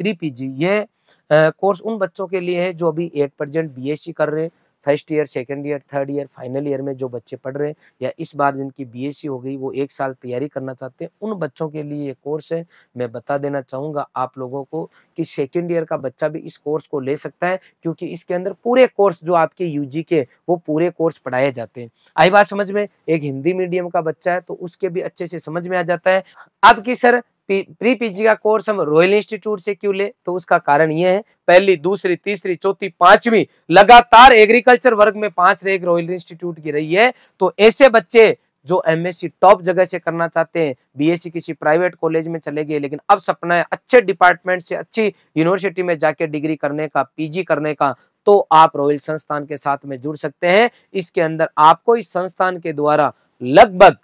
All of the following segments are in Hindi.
प्री पीजी ये कोर्स उन बच्चों के लिए है जो अभी एट परसेंट बीएससी कर रहे हैं first year second year third year final year में जो बच्चे पढ़ रहे हैं या इस बार जिनकी बीएससी हो गई वो एक साल तैयारी करना चाहते हैं उन बच्चों के लिए ये कोर्स है मैं बता देना चाहूँगा आप लोगों को कि सेकेंड ईयर का बच्चा भी इस कोर्स को ले सकता है क्योंकि इसके अंदर पूरे कोर्स जो आपके यू के वो पूरे कोर्स पढ़ाए जाते हैं आई बात समझ में एक हिंदी मीडियम का बच्चा है तो उसके भी अच्छे से समझ में आ जाता है अब की सर प्री पीजी का कोर्स हम रॉयल इंस्टीट्यूट से क्यों ले तो उसका कारण यह है पहली दूसरी तीसरी चौथी पांचवी लगातार एग्रीकल्चर वर्ग में पांच रेख रॉयल इंस्टीट्यूट की रही है तो ऐसे बच्चे जो एमएससी टॉप जगह से करना चाहते हैं बीएससी किसी प्राइवेट कॉलेज में चले गए लेकिन अब सपना है अच्छे डिपार्टमेंट से अच्छी यूनिवर्सिटी में जाके डिग्री करने का पीजी करने का तो आप रॉयल संस्थान के साथ में जुड़ सकते हैं इसके अंदर आपको इस संस्थान के द्वारा लगभग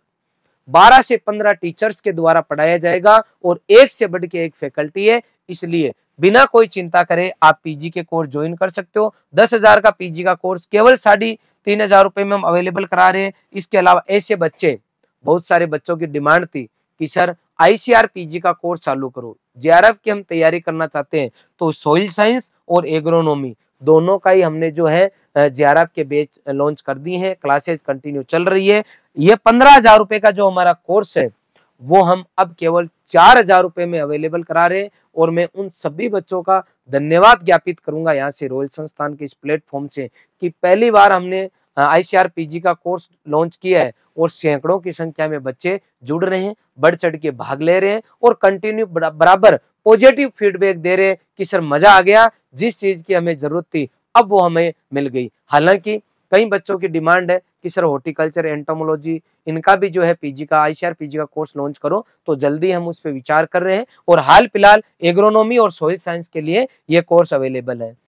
12 से 15 टीचर्स के द्वारा पढ़ाया जाएगा और एक से बढ़ के एक फैकल्टी है इसलिए बिना कोई चिंता करे आप पीजी के कोर्स ज्वाइन कर सकते हो दस हजार का पीजी का कोर्स केवल साढ़ी तीन हजार रुपये में हम अवेलेबल करा रहे हैं इसके अलावा ऐसे बच्चे बहुत सारे बच्चों की डिमांड थी कि सर आईसीआर पीजी का कोर्स चालू करो जे की हम तैयारी करना चाहते हैं तो सोइल साइंस और एग्रोनॉमी दोनों का ही हमने जो है जेआरएफ के बेच लॉन्च कर दी है क्लासेज कंटिन्यू चल रही है ये पंद्रह हजार रुपए का जो हमारा कोर्स है वो हम अब केवल चार हजार रुपए में अवेलेबल करा रहे हैं और मैं उन सभी बच्चों का धन्यवाद ज्ञापित करूंगा यहाँ से रॉयल संस्थान के इस प्लेटफॉर्म से कि पहली बार हमने आईसीआर पीजी का कोर्स लॉन्च किया है और सैकड़ों की संख्या में बच्चे जुड़ रहे हैं बढ़ चढ़ के भाग ले रहे हैं और कंटिन्यू बराबर पॉजिटिव फीडबैक दे रहे हैं कि सर मजा आ गया जिस चीज की हमें जरूरत थी अब वो हमें मिल गई हालांकि कई बच्चों की डिमांड है कि सर हॉर्टिकल्चर एंटोमोलॉजी इनका भी जो है पीजी का आईसीआर पीजी का कोर्स लॉन्च करो तो जल्दी हम उस पर विचार कर रहे हैं और हाल फिलहाल एग्रोनॉमी और सोयल साइंस के लिए ये कोर्स अवेलेबल है